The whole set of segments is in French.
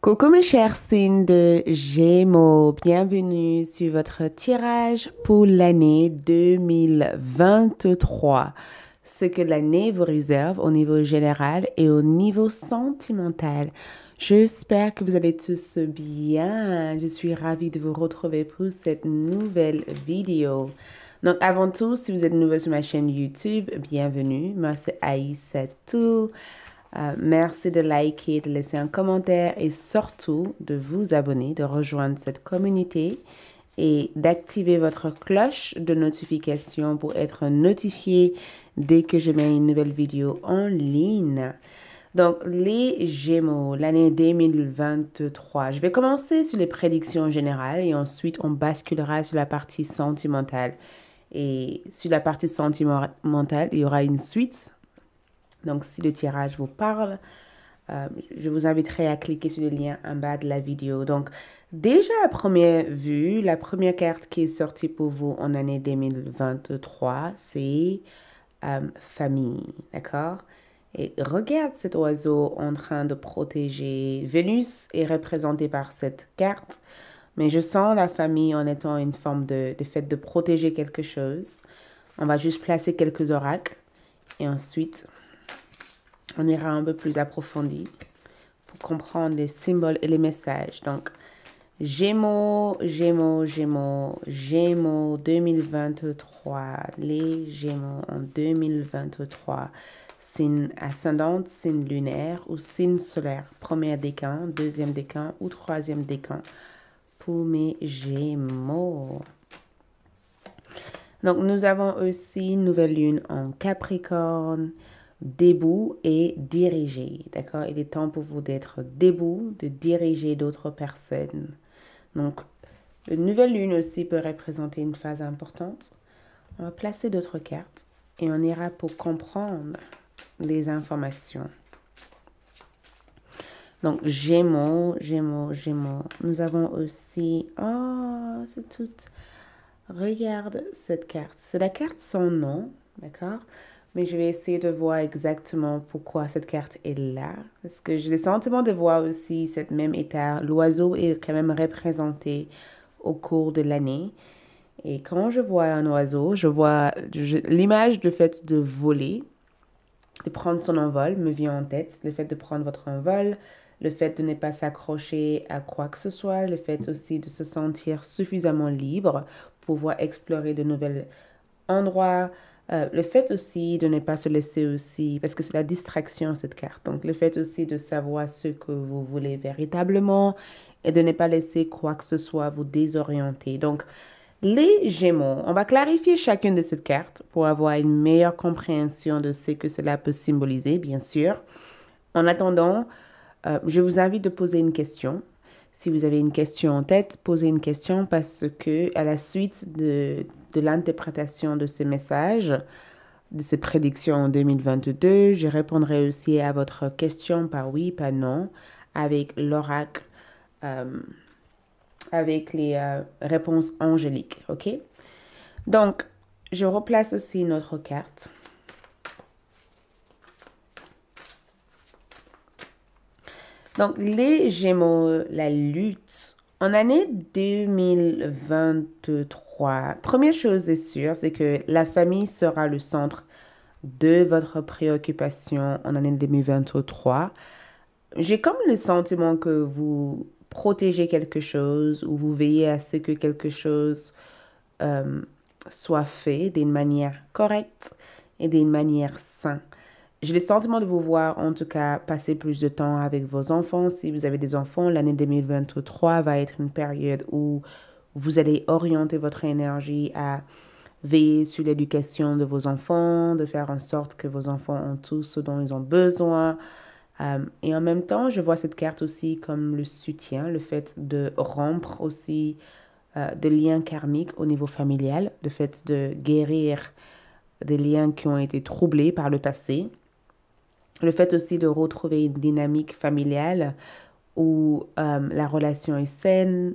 Coucou mes chers signes de Gémeaux, bienvenue sur votre tirage pour l'année 2023. Ce que l'année vous réserve au niveau général et au niveau sentimental. J'espère que vous allez tous bien. Je suis ravie de vous retrouver pour cette nouvelle vidéo. Donc, avant tout, si vous êtes nouveau sur ma chaîne YouTube, bienvenue. Moi, c'est Aïssa euh, merci de liker, de laisser un commentaire et surtout de vous abonner, de rejoindre cette communauté et d'activer votre cloche de notification pour être notifié dès que je mets une nouvelle vidéo en ligne. Donc, les Gémeaux, l'année 2023. Je vais commencer sur les prédictions générales et ensuite on basculera sur la partie sentimentale. Et sur la partie sentimentale, il y aura une suite donc, si le tirage vous parle, euh, je vous inviterai à cliquer sur le lien en bas de la vidéo. Donc, déjà à première vue, la première carte qui est sortie pour vous en année 2023, c'est euh, famille, d'accord Et regarde cet oiseau en train de protéger. Vénus est représentée par cette carte, mais je sens la famille en étant une forme de, de fait de protéger quelque chose. On va juste placer quelques oracles et ensuite on ira un peu plus approfondi pour comprendre les symboles et les messages. Donc, Gémeaux, Gémeaux, Gémeaux, Gémeaux 2023, les Gémeaux en 2023, signe ascendante, signe lunaire ou signe solaire, premier décan, deuxième décan ou troisième décan pour mes Gémeaux. Donc nous avons aussi nouvelle lune en Capricorne, Débout et diriger. D'accord Il est temps pour vous d'être debout, de diriger d'autres personnes. Donc, une nouvelle lune aussi peut représenter une phase importante. On va placer d'autres cartes et on ira pour comprendre les informations. Donc, Gémeaux, Gémeaux, Gémeaux. Nous avons aussi... Oh, c'est tout. Regarde cette carte. C'est la carte sans nom, d'accord mais je vais essayer de voir exactement pourquoi cette carte est là. Parce que j'ai le sentiment de voir aussi cette même état. L'oiseau est quand même représenté au cours de l'année. Et quand je vois un oiseau, je vois l'image du fait de voler, de prendre son envol me vient en tête. Le fait de prendre votre envol, le fait de ne pas s'accrocher à quoi que ce soit, le fait aussi de se sentir suffisamment libre pour pouvoir explorer de nouveaux endroits, euh, le fait aussi de ne pas se laisser aussi, parce que c'est la distraction cette carte, donc le fait aussi de savoir ce que vous voulez véritablement et de ne pas laisser quoi que ce soit vous désorienter. Donc, les Gémeaux, on va clarifier chacune de ces cartes pour avoir une meilleure compréhension de ce que cela peut symboliser, bien sûr. En attendant, euh, je vous invite de poser une question. Si vous avez une question en tête, posez une question parce que à la suite de, de l'interprétation de ces messages, de ces prédictions en 2022. Je répondrai aussi à votre question par oui, par non, avec l'oracle, euh, avec les euh, réponses angéliques. OK? Donc, je replace aussi notre carte. Donc, les Gémeaux, la lutte. En année 2023, Première chose est sûre, c'est que la famille sera le centre de votre préoccupation en année 2023. J'ai comme le sentiment que vous protégez quelque chose ou vous veillez à ce que quelque chose euh, soit fait d'une manière correcte et d'une manière saine. J'ai le sentiment de vous voir, en tout cas, passer plus de temps avec vos enfants. Si vous avez des enfants, l'année 2023 va être une période où vous allez orienter votre énergie à veiller sur l'éducation de vos enfants, de faire en sorte que vos enfants ont tout ce dont ils ont besoin. Euh, et en même temps, je vois cette carte aussi comme le soutien, le fait de rompre aussi euh, des liens karmiques au niveau familial, le fait de guérir des liens qui ont été troublés par le passé, le fait aussi de retrouver une dynamique familiale où euh, la relation est saine,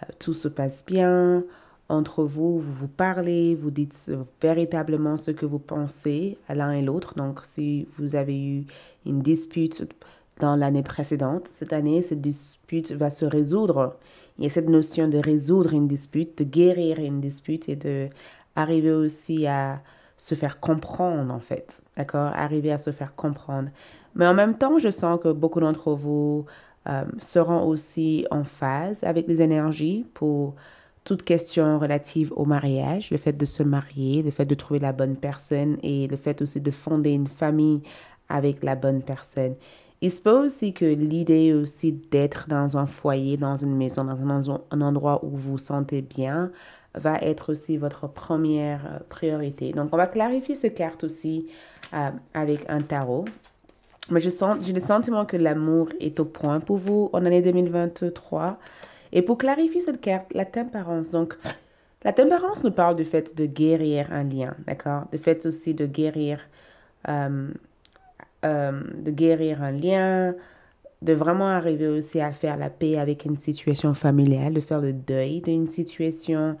euh, tout se passe bien, entre vous, vous vous parlez, vous dites véritablement ce que vous pensez à l'un et l'autre. Donc, si vous avez eu une dispute dans l'année précédente, cette année, cette dispute va se résoudre. Il y a cette notion de résoudre une dispute, de guérir une dispute et de arriver aussi à se faire comprendre, en fait. D'accord Arriver à se faire comprendre. Mais en même temps, je sens que beaucoup d'entre vous euh, seront aussi en phase avec les énergies pour toute question relative au mariage, le fait de se marier, le fait de trouver la bonne personne et le fait aussi de fonder une famille avec la bonne personne. Il se peut aussi que l'idée aussi d'être dans un foyer, dans une maison, dans un, endroit où vous vous sentez bien, va être aussi votre première euh, priorité. Donc, on va clarifier ces cartes aussi euh, avec un tarot mais je sens, j'ai le sentiment que l'amour est au point pour vous en année 2023. Et pour clarifier cette carte, la tempérance. Donc, la tempérance nous parle du fait de guérir un lien, d'accord Du fait aussi de guérir, euh, euh, de guérir un lien, de vraiment arriver aussi à faire la paix avec une situation familiale, de faire le deuil d'une situation,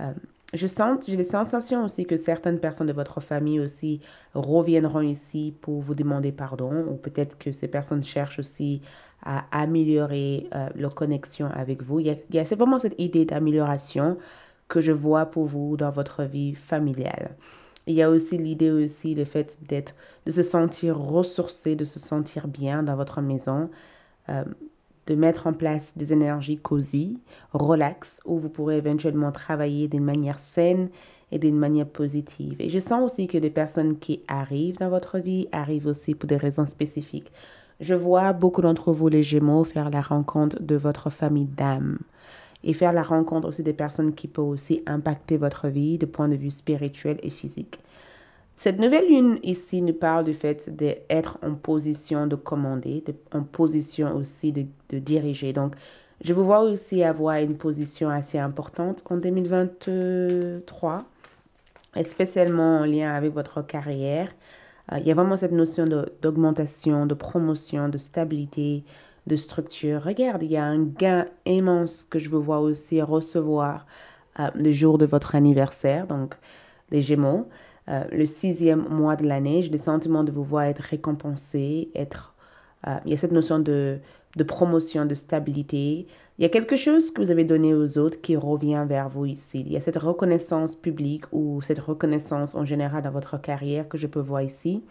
euh, je sens, j'ai les sensations aussi que certaines personnes de votre famille aussi reviendront ici pour vous demander pardon ou peut-être que ces personnes cherchent aussi à améliorer euh, leur connexion avec vous. Il y a, c'est vraiment cette idée d'amélioration que je vois pour vous dans votre vie familiale. Il y a aussi l'idée aussi le fait d'être, de se sentir ressourcé, de se sentir bien dans votre maison. Euh, de mettre en place des énergies cosy, relax, où vous pourrez éventuellement travailler d'une manière saine et d'une manière positive. Et je sens aussi que des personnes qui arrivent dans votre vie arrivent aussi pour des raisons spécifiques. Je vois beaucoup d'entre vous, les Gémeaux, faire la rencontre de votre famille d'âme et faire la rencontre aussi des personnes qui peuvent aussi impacter votre vie de point de vue spirituel et physique. Cette nouvelle lune ici nous parle du fait d'être en position de commander, en position aussi de, diriger. Donc, je vous vois aussi avoir une position assez importante en 2023, spécialement en lien avec votre carrière. Euh, il y a vraiment cette notion d'augmentation, de, promotion, de stabilité, de structure. Regarde, il y a un gain immense que je vous vois aussi recevoir euh, le jour de votre anniversaire, donc les Gémeaux. Euh, le sixième mois de l'année. J'ai le sentiment de vous voir être récompensé, être... Euh, il y a cette notion de, promotion, de stabilité. Il y a quelque chose que vous avez donné aux autres qui revient vers vous ici. Il y a cette reconnaissance publique ou cette reconnaissance en général dans votre carrière que je peux voir ici.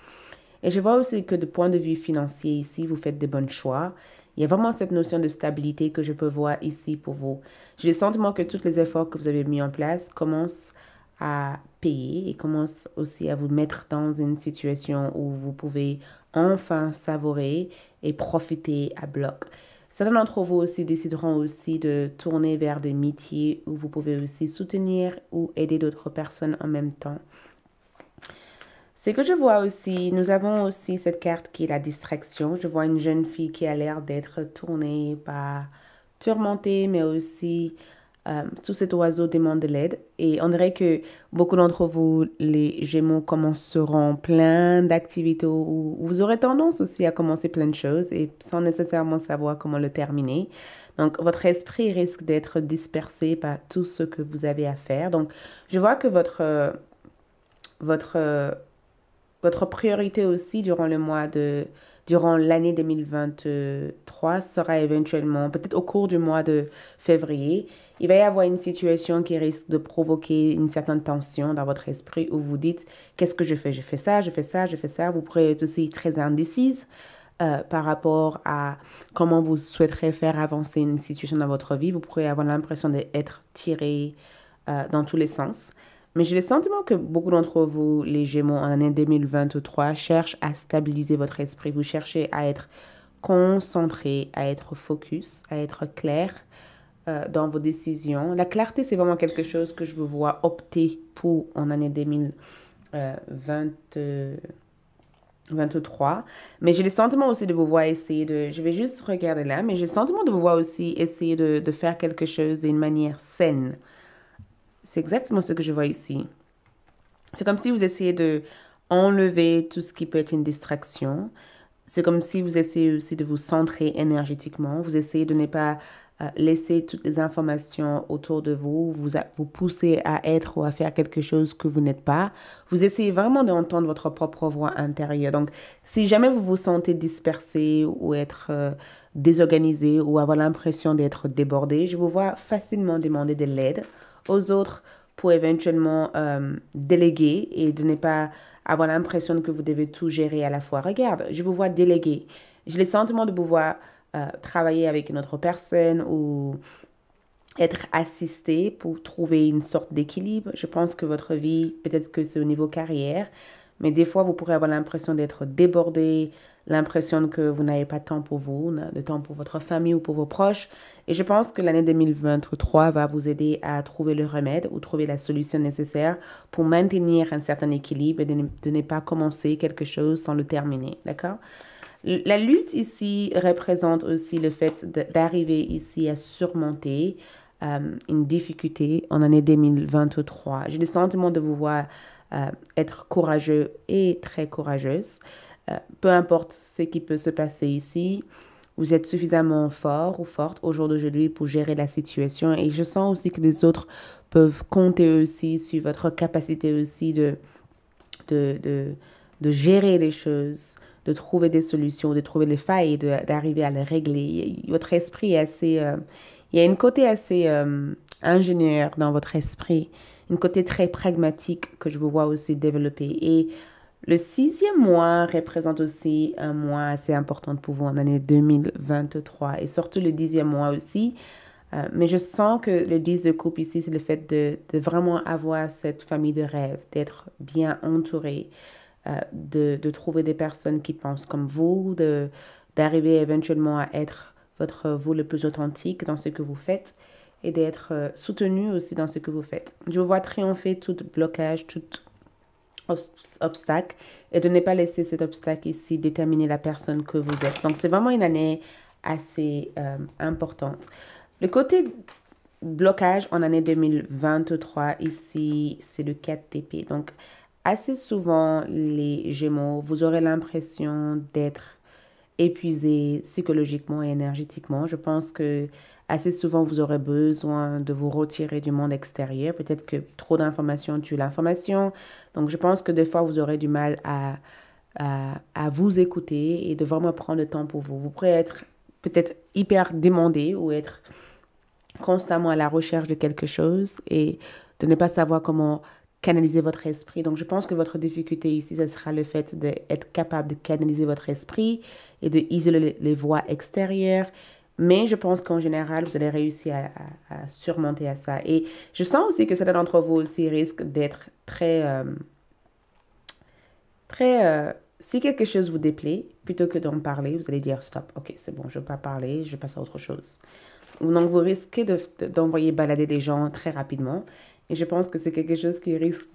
Et je vois aussi que de point de vue financier ici, vous faites des bons choix. Il y a vraiment cette notion de stabilité que je peux voir ici pour vous. J'ai le sentiment que tous les efforts que vous avez mis en place commencent à payer et commence aussi à vous mettre dans une situation où vous pouvez enfin savourer et profiter à bloc. Certains d'entre vous aussi décideront aussi de tourner vers des métiers où vous pouvez aussi soutenir ou aider d'autres personnes en même temps. Ce que je vois aussi, nous avons aussi cette carte qui est la distraction. Je vois une jeune fille qui a l'air d'être tournée par tourmentée, mais aussi euh, tout cet oiseau demande de l'aide et on dirait que beaucoup d'entre vous, les Gémeaux, commenceront plein d'activités ou vous aurez tendance aussi à commencer plein de choses et sans nécessairement savoir comment le terminer. Donc, votre esprit risque d'être dispersé par tout ce que vous avez à faire. Donc, je vois que votre, euh, votre, euh, votre priorité aussi durant le mois de durant l'année 2023 sera éventuellement, peut-être au cours du mois de février, il va y avoir une situation qui risque de provoquer une certaine tension dans votre esprit où vous dites, qu'est-ce que je fais Je fais ça, je fais ça, je fais ça. Vous pourrez être aussi très indécise. Euh, par rapport à comment vous souhaiterez faire avancer une situation dans votre vie, vous pourrez avoir l'impression d'être tiré euh, dans tous les sens. Mais j'ai le sentiment que beaucoup d'entre vous, les Gémeaux, en année 2023, cherchent à stabiliser votre esprit. Vous cherchez à être concentré, à être focus, à être clair euh, dans vos décisions. La clarté, c'est vraiment quelque chose que je vous vois opter pour en année 2023. Euh, euh, mais j'ai le sentiment aussi de vous voir essayer de... Je vais juste regarder là, mais j'ai le sentiment de vous voir aussi essayer de faire quelque chose d'une manière saine. C'est exactement ce que je vois ici. C'est comme si vous essayez de enlever tout ce qui peut être une distraction. C'est comme si vous essayez aussi de vous centrer énergétiquement. Vous essayez de ne pas euh, laisser toutes les informations autour de vous, vous, vous poussez à être ou à faire quelque chose que vous n'êtes pas. Vous essayez vraiment d'entendre votre propre voix intérieure. Donc, si jamais vous vous sentez dispersé ou être euh, désorganisé ou avoir l'impression d'être débordé, je vous vois facilement demander de l'aide aux autres pour éventuellement euh, déléguer et de ne pas avoir l'impression que vous devez tout gérer à la fois. Regarde, je vous vois déléguer. J'ai le sentiment de pouvoir euh, travailler avec une autre personne ou être assisté pour trouver une sorte d'équilibre. Je pense que votre vie, peut-être que c'est au niveau carrière, mais des fois, vous pourrez avoir l'impression d'être débordé, l'impression que vous n'avez pas de temps pour vous, de temps pour votre famille ou pour vos proches. Et je pense que l'année 2023 va vous aider à trouver le remède ou trouver la solution nécessaire pour maintenir un certain équilibre et de ne, pas commencer quelque chose sans le terminer. D'accord La lutte ici représente aussi le fait d'arriver ici à surmonter euh, une difficulté en année 2023. J'ai le sentiment de vous voir euh, être courageux et très courageuse. Euh, peu importe ce qui peut se passer ici, vous êtes suffisamment fort ou forte aujourd'hui pour gérer la situation. Et je sens aussi que les autres peuvent compter aussi sur votre capacité aussi de, de, gérer les choses, de trouver des solutions, de trouver les failles, d'arriver à les régler. Votre esprit est assez... Euh, il y a une côté assez euh, ingénieur dans votre esprit, une côté très pragmatique que je vous vois aussi développer. Et le sixième mois représente aussi un mois assez important pour vous en année 2023 et surtout le dixième mois aussi. Euh, mais je sens que le 10 de coupe ici, c'est le fait de, vraiment avoir cette famille de rêve, d'être bien entouré, euh, de, trouver des personnes qui pensent comme vous, d'arriver éventuellement à être votre vous le plus authentique dans ce que vous faites et d'être euh, soutenu aussi dans ce que vous faites. Je vois triompher tout blocage, tout obstacle et de ne pas laisser cet obstacle ici déterminer la personne que vous êtes. Donc, c'est vraiment une année assez euh, importante. Le côté blocage en année 2023, ici, c'est le 4 tp Donc, assez souvent, les Gémeaux, vous aurez l'impression d'être épuisé psychologiquement et énergétiquement. Je pense que assez souvent, vous aurez besoin de vous retirer du monde extérieur. Peut-être que trop d'informations tue l'information. Donc, je pense que des fois, vous aurez du mal à, à, vous écouter et de vraiment prendre le temps pour vous. Vous pourrez être peut-être hyper demandé ou être constamment à la recherche de quelque chose et de ne pas savoir comment canaliser votre esprit. Donc, je pense que votre difficulté ici, ce sera le fait d'être capable de canaliser votre esprit et de isoler les voies extérieures mais je pense qu'en général, vous allez réussir à, surmonter à ça. Et je sens aussi que certains d'entre vous aussi risquent d'être très... Euh, très... Euh, si quelque chose vous déplaît, plutôt que d'en parler, vous allez dire stop, ok, c'est bon, je ne veux pas parler, je passe à autre chose. Donc, vous risquez d'envoyer balader des gens très rapidement. Et je pense que c'est quelque chose qui risque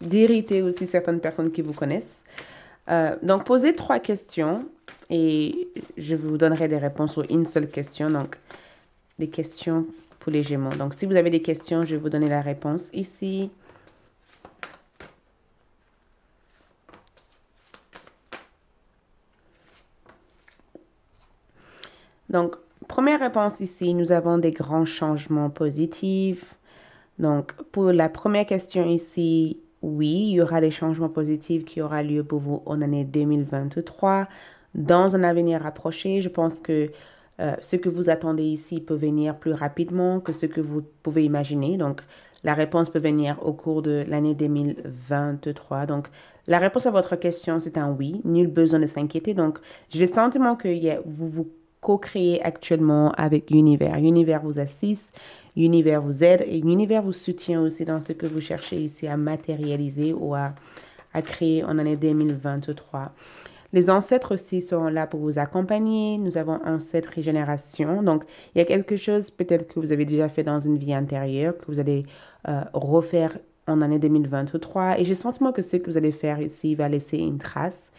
d'irriter de, aussi certaines personnes qui vous connaissent. Euh, donc, posez trois questions et je vous donnerai des réponses aux une seule question, donc des questions pour les Gémeaux. Donc, si vous avez des questions, je vais vous donner la réponse ici. Donc, première réponse ici, nous avons des grands changements positifs. Donc, pour la première question ici, oui, il y aura des changements positifs qui aura lieu pour vous en année 2023 dans un avenir rapproché. Je pense que euh, ce que vous attendez ici peut venir plus rapidement que ce que vous pouvez imaginer. Donc, la réponse peut venir au cours de l'année 2023. Donc, la réponse à votre question, c'est un oui. Nul besoin de s'inquiéter. Donc, j'ai le sentiment que vous vous co-créez actuellement avec l'univers. L'univers vous assiste, l'univers vous aide et l'univers vous soutient aussi dans ce que vous cherchez ici à matérialiser ou à créer en année 2023. Les ancêtres aussi sont là pour vous accompagner. Nous avons ancêtres et générations. Donc, il y a quelque chose peut-être que vous avez déjà fait dans une vie antérieure que vous allez euh, refaire en année 2023. Et j'ai sentiment que ce que vous allez faire ici va laisser une trace,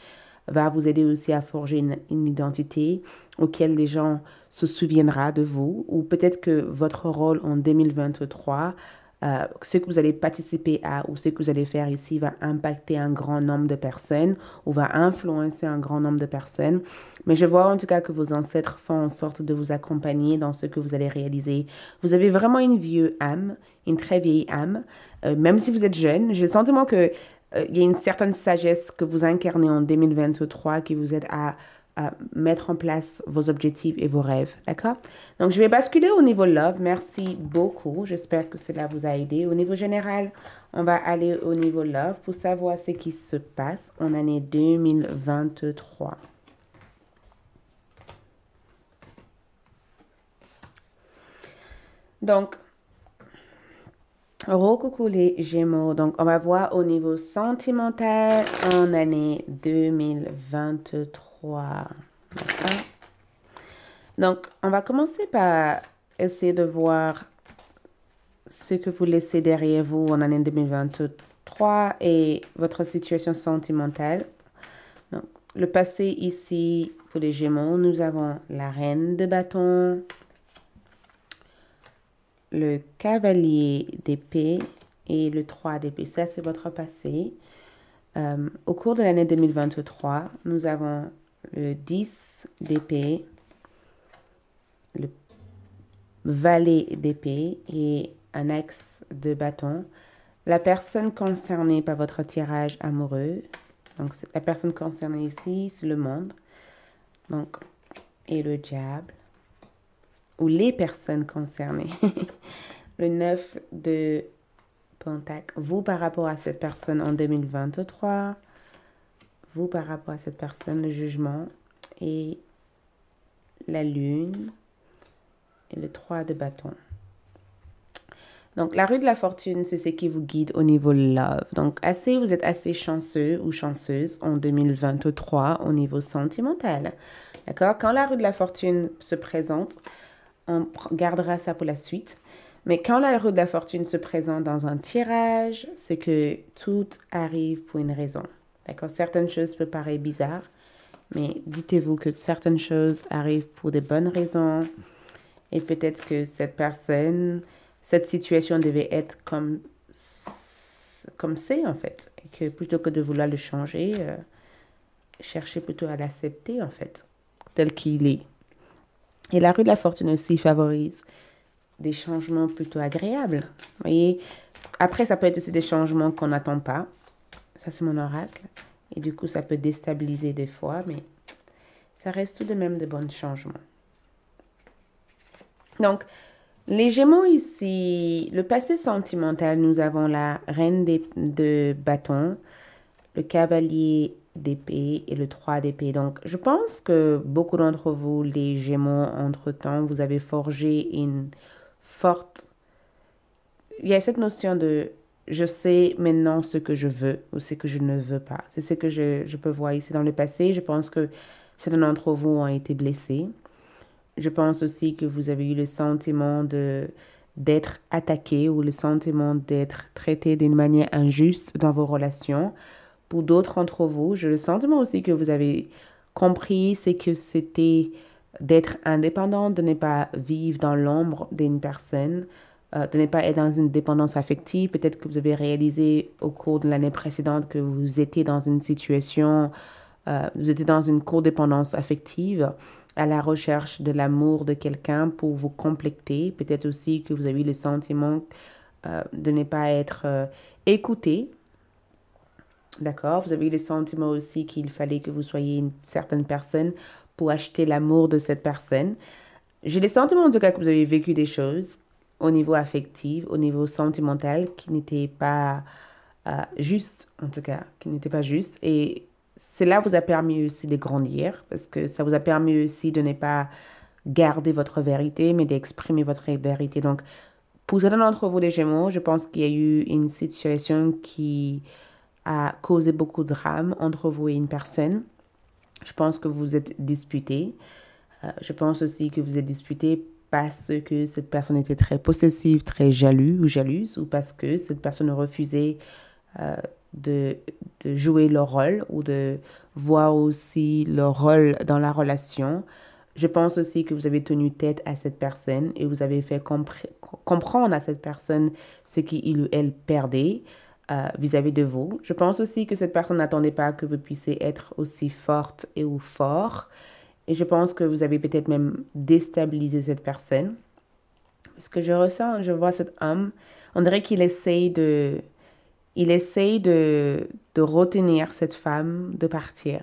va vous aider aussi à forger une, une identité auquel les gens se souviendront de vous. Ou peut-être que votre rôle en 2023 euh, ce que vous allez participer à ou ce que vous allez faire ici va impacter un grand nombre de personnes ou va influencer un grand nombre de personnes. Mais je vois en tout cas que vos ancêtres font en sorte de vous accompagner dans ce que vous allez réaliser. Vous avez vraiment une vieille âme, une très vieille âme, euh, même si vous êtes jeune. J'ai le sentiment que euh, il y a une certaine sagesse que vous incarnez en 2023 qui vous aide à mettre en place vos objectifs et vos rêves, d'accord Donc, je vais basculer au niveau love. Merci beaucoup. J'espère que cela vous a aidé. Au niveau général, on va aller au niveau love pour savoir ce qui se passe en année 2023. Donc, Recoucou les Gémeaux. Donc, on va voir au niveau sentimental en année 2023. 3. Donc, on va commencer par essayer de voir ce que vous laissez derrière vous en année 2023 et votre situation sentimentale. Donc, le passé ici, pour les Gémeaux, nous avons la Reine de bâton, le Cavalier d'épée et le 3 d'épée. Ça, c'est votre passé. Euh, au cours de l'année 2023, nous avons le 10 d'épée, le valet d'épée et un axe de bâton. La personne concernée par votre tirage amoureux, donc la personne concernée ici, c'est le monde, donc, et le diable, ou les personnes concernées. le 9 de Pentacle, vous par rapport à cette personne en 2023, vous par rapport à cette personne, le jugement et la lune et le 3 de bâton. Donc, la rue de la fortune, c'est ce qui vous guide au niveau love. Donc, assez, vous êtes assez chanceux ou chanceuse en 2023 au niveau sentimental. D'accord Quand la rue de la fortune se présente, on gardera ça pour la suite. Mais quand la rue de la fortune se présente dans un tirage, c'est que tout arrive pour une raison. Certaines choses peuvent paraître bizarres, mais dites-vous que certaines choses arrivent pour des bonnes raisons. Et peut-être que cette personne, cette situation devait être comme comme c'est en fait. Et que plutôt que de vouloir le changer, euh, cherchez plutôt à l'accepter en fait, tel qu'il est. Et la rue de la fortune aussi favorise des changements plutôt agréables. Vous voyez, après, ça peut être aussi des changements qu'on n'attend pas. Ça, c'est mon oracle. Et du coup, ça peut déstabiliser des fois, mais ça reste tout de même de bons changements. Donc, les Gémeaux ici, le passé sentimental, nous avons la Reine des, de bâton, le Cavalier d'épée et le 3 d'épée. Donc, je pense que beaucoup d'entre vous, les Gémeaux, entre-temps, vous avez forgé une forte... Il y a cette notion de je sais maintenant ce que je veux ou ce que je ne veux pas. C'est ce que je, peux voir ici dans le passé. Je pense que certains d'entre vous ont été blessés. Je pense aussi que vous avez eu le sentiment de d'être attaqué ou le sentiment d'être traité d'une manière injuste dans vos relations. Pour d'autres d'entre vous, j'ai le sentiment aussi que vous avez compris ce que c'était d'être indépendant, de ne pas vivre dans l'ombre d'une personne, euh, de ne pas être dans une dépendance affective. Peut-être que vous avez réalisé au cours de l'année précédente que vous étiez dans une situation, euh, vous étiez dans une co-dépendance affective à la recherche de l'amour de quelqu'un pour vous compléter. Peut-être aussi que vous avez eu le sentiment euh, de ne pas être écouté. D'accord Vous avez eu le sentiment aussi qu'il fallait que vous soyez une certaine personne pour acheter l'amour de cette personne. J'ai le sentiment en tout cas que vous avez vécu des choses au niveau affectif, au niveau sentimental, qui n'était pas euh, juste, en tout cas, qui n'était pas juste. Et cela vous a permis aussi de grandir, parce que ça vous a permis aussi de ne pas garder votre vérité, mais d'exprimer votre vérité. Donc, pour certains d'entre vous, les Gémeaux, je pense qu'il y a eu une situation qui a causé beaucoup de drames entre vous et une personne. Je pense que vous êtes disputé. Euh, je pense aussi que vous êtes disputé parce que cette personne était très possessive, très ou jalouse, ou parce que cette personne refusait euh, de, jouer leur rôle ou de voir aussi leur rôle dans la relation. Je pense aussi que vous avez tenu tête à cette personne et vous avez fait comprendre à cette personne ce qu'il ou elle perdait euh, vis-à-vis de vous. Je pense aussi que cette personne n'attendait pas que vous puissiez être aussi forte et ou fort. Et je pense que vous avez peut-être même déstabilisé cette personne. Parce que je ressens, je vois cet homme, on dirait qu'il essaye de... Il essaye de, de retenir cette femme de partir.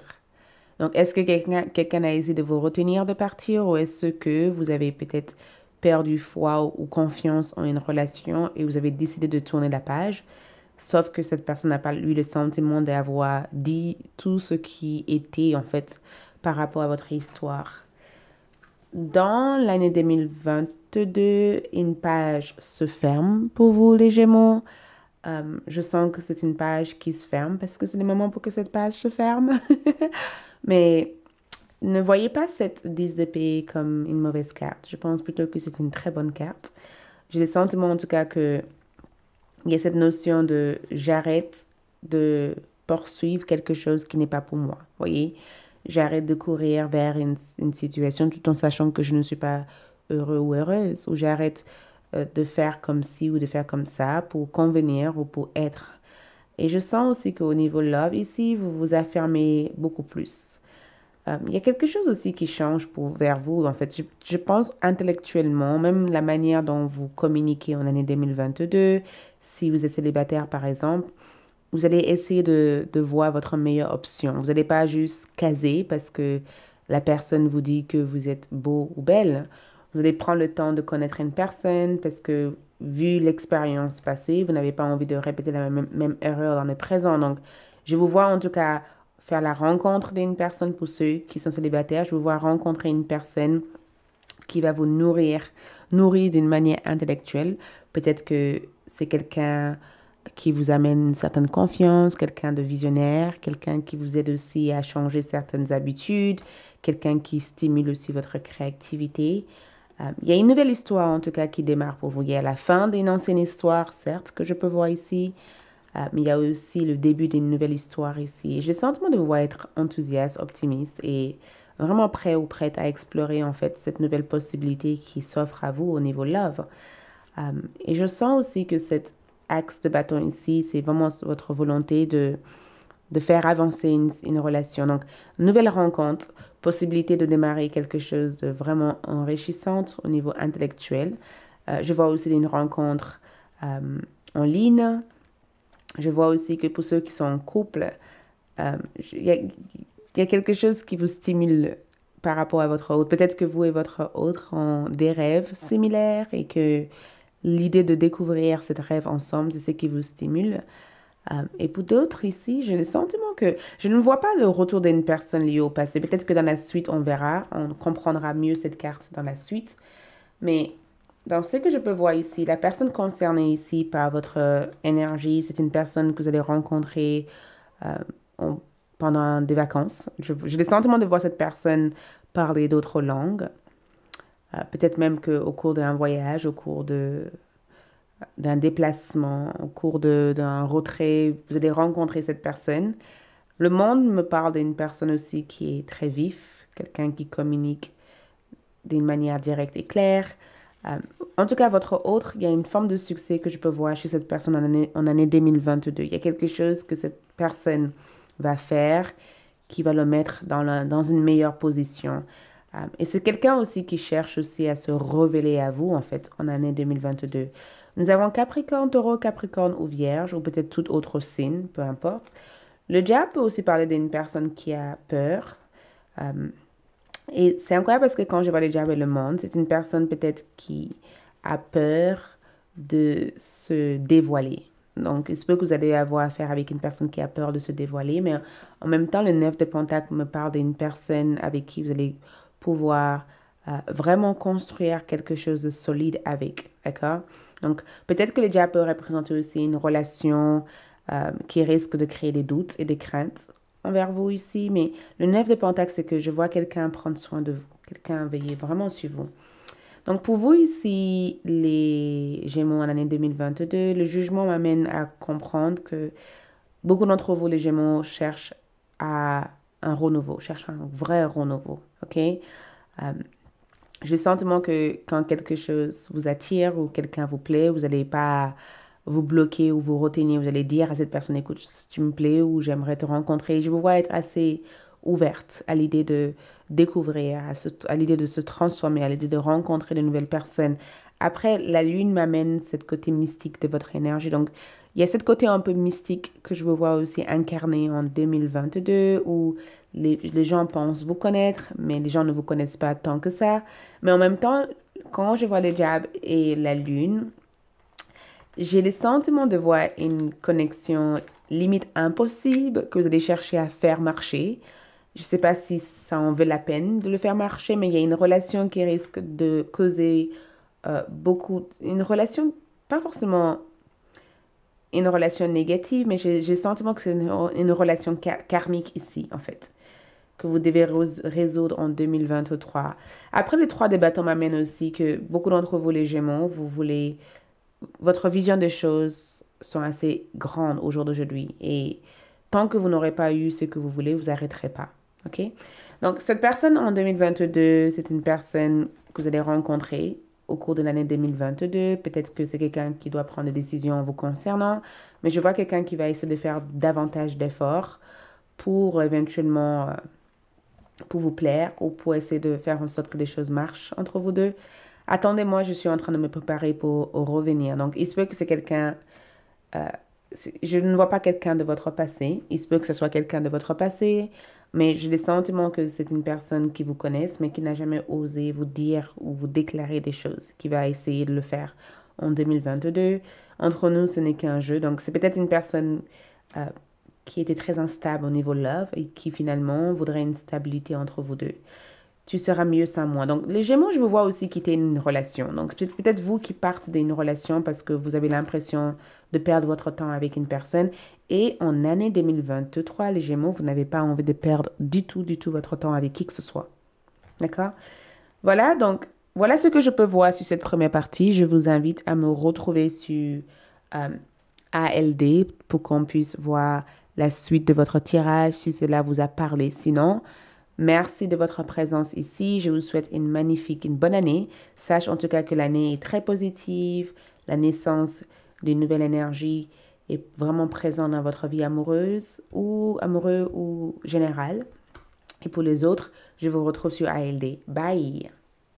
Donc, est-ce que quelqu'un quelqu a essayé de vous retenir de partir ou est-ce que vous avez peut-être perdu foi ou, ou, confiance en une relation et vous avez décidé de tourner la page, sauf que cette personne n'a pas eu le sentiment d'avoir dit tout ce qui était en fait par rapport à votre histoire. Dans l'année 2022, une page se ferme pour vous, les Gémeaux. Euh, je sens que c'est une page qui se ferme parce que c'est le moment pour que cette page se ferme. Mais ne voyez pas cette 10 de paix comme une mauvaise carte. Je pense plutôt que c'est une très bonne carte. J'ai le sentiment en tout cas que il y a cette notion de j'arrête de poursuivre quelque chose qui n'est pas pour moi. Voyez, j'arrête de courir vers une, situation tout en sachant que je ne suis pas heureux ou heureuse, ou j'arrête euh, de faire comme ci ou de faire comme ça pour convenir ou pour être. Et je sens aussi qu'au niveau love, ici, vous vous affirmez beaucoup plus. Euh, il y a quelque chose aussi qui change pour, vers vous. En fait, je pense intellectuellement, même la manière dont vous communiquez en année 2022, si vous êtes célibataire par exemple, vous allez essayer de, voir votre meilleure option. Vous n'allez pas juste caser parce que la personne vous dit que vous êtes beau ou belle. Vous allez prendre le temps de connaître une personne parce que vu l'expérience passée, vous n'avez pas envie de répéter la même, même, erreur dans le présent. Donc, je vous vois en tout cas faire la rencontre d'une personne pour ceux qui sont célibataires. Je vous vois rencontrer une personne qui va vous nourrir, nourrir d'une manière intellectuelle. Peut-être que c'est quelqu'un qui vous amène une certaine confiance, quelqu'un de visionnaire, quelqu'un qui vous aide aussi à changer certaines habitudes, quelqu'un qui stimule aussi votre créativité. Euh, il y a une nouvelle histoire en tout cas qui démarre pour vous. Il y a la fin d'une ancienne histoire, certes, que je peux voir ici, euh, mais il y a aussi le début d'une nouvelle histoire ici. J'ai le sentiment de vous voir être enthousiaste, optimiste et vraiment prêt ou prête à explorer en fait cette nouvelle possibilité qui s'offre à vous au niveau love. Euh, et je sens aussi que cette axe de bâton ici, c'est vraiment votre volonté de, de faire avancer une, relation. Donc, nouvelle rencontre, possibilité de démarrer quelque chose de vraiment enrichissant au niveau intellectuel. Euh, je vois aussi une rencontre euh, en ligne. Je vois aussi que pour ceux qui sont en couple, euh, il y, y a quelque chose qui vous stimule par rapport à votre autre. Peut-être que vous et votre autre ont des rêves similaires et que l'idée de découvrir cette rêve ensemble, c'est ce qui vous stimule. Euh, et pour d'autres ici, j'ai le sentiment que je ne vois pas le retour d'une personne liée au passé. Peut-être que dans la suite, on verra, on comprendra mieux cette carte dans la suite. Mais dans ce que je peux voir ici, la personne concernée ici par votre énergie, c'est une personne que vous allez rencontrer euh, pendant des vacances. J'ai le sentiment de voir cette personne parler d'autres langues. Euh, peut-être même qu'au cours d'un voyage, au cours de d'un déplacement, au cours d'un retrait, vous allez rencontrer cette personne. Le monde me parle d'une personne aussi qui est très vif, quelqu'un qui communique d'une manière directe et claire. Euh, en tout cas, votre autre, il y a une forme de succès que je peux voir chez cette personne en année, en année 2022. Il y a quelque chose que cette personne va faire qui va le mettre dans, dans une meilleure position. Euh, et c'est quelqu'un aussi qui cherche aussi à se révéler à vous, en fait, en année 2022. Nous avons Capricorne, Taureau, Capricorne ou Vierge, ou peut-être tout autre signe, peu importe. Le diable peut aussi parler d'une personne qui a peur. Euh, et c'est incroyable parce que quand je vois le diable et le monde, c'est une personne peut-être qui a peur de se dévoiler. Donc, il se peut que vous allez avoir affaire avec une personne qui a peur de se dévoiler, mais en même temps, le neuf de Pentacle me parle d'une personne avec qui vous allez pouvoir euh, vraiment construire quelque chose de solide avec. D'accord Donc, peut-être que le diable peut représenter aussi une relation euh, qui risque de créer des doutes et des craintes envers vous ici, mais le 9 de Pentacle, c'est que je vois quelqu'un prendre soin de vous, quelqu'un veiller vraiment sur vous. Donc pour vous ici, les Gémeaux en année 2022, le jugement m'amène à comprendre que beaucoup d'entre vous, les Gémeaux, cherchent à un renouveau, cherche un vrai renouveau, ok euh, J'ai le sentiment que quand quelque chose vous attire ou quelqu'un vous plaît, vous n'allez pas vous bloquer ou vous retenir, vous allez dire à cette personne, écoute, si tu me plais ou j'aimerais te rencontrer, je vous vois être assez ouverte à l'idée de découvrir, à, l'idée de se transformer, à l'idée de rencontrer de nouvelles personnes. Après, la lune m'amène cette côté mystique de votre énergie, donc il y a cette côté un peu mystique que je veux voir aussi incarné en 2022 où les, gens pensent vous connaître, mais les gens ne vous connaissent pas tant que ça. Mais en même temps, quand je vois le diable et la lune, j'ai le sentiment de voir une connexion limite impossible que vous allez chercher à faire marcher. Je ne sais pas si ça en veut la peine de le faire marcher, mais il y a une relation qui risque de causer euh, beaucoup, une relation pas forcément une relation négative, mais j'ai le sentiment que c'est une, relation karmique ici, en fait, que vous devez résoudre en 2023. Après, les trois débats m'amène aussi que beaucoup d'entre vous, les Gémeaux, vous voulez... Votre vision des choses sont assez grandes au jour d'aujourd'hui et tant que vous n'aurez pas eu ce que vous voulez, vous arrêterez pas. OK? Donc, cette personne en 2022, c'est une personne que vous allez rencontrer au cours de l'année 2022. Peut-être que c'est quelqu'un qui doit prendre des décisions vous concernant, mais je vois quelqu'un qui va essayer de faire davantage d'efforts pour euh, éventuellement euh, pour vous plaire ou pour essayer de faire en sorte que les choses marchent entre vous deux. Attendez-moi, je suis en train de me préparer pour revenir. Donc, il se peut que c'est quelqu'un... Euh, je ne vois pas quelqu'un de votre passé. Il se peut que ce soit quelqu'un de votre passé, mais j'ai le sentiment que c'est une personne qui vous connaisse, mais qui n'a jamais osé vous dire ou vous déclarer des choses, qui va essayer de le faire en 2022. Entre nous, ce n'est qu'un jeu. Donc, c'est peut-être une personne euh, qui était très instable au niveau love et qui finalement voudrait une stabilité entre vous deux tu seras mieux sans moi. Donc, les Gémeaux, je vous vois aussi quitter une relation. Donc, peut-être vous qui partez d'une relation parce que vous avez l'impression de perdre votre temps avec une personne. Et en année 2023, les Gémeaux, vous n'avez pas envie de perdre du tout, du tout votre temps avec qui que ce soit. D'accord Voilà, donc, voilà ce que je peux voir sur cette première partie. Je vous invite à me retrouver sur euh, ALD pour qu'on puisse voir la suite de votre tirage, si cela vous a parlé. Sinon, Merci de votre présence ici. Je vous souhaite une magnifique, une bonne année. Sache en tout cas que l'année est très positive. La naissance d'une nouvelle énergie est vraiment présente dans votre vie amoureuse ou amoureux ou générale. Et pour les autres, je vous retrouve sur ALD. Bye!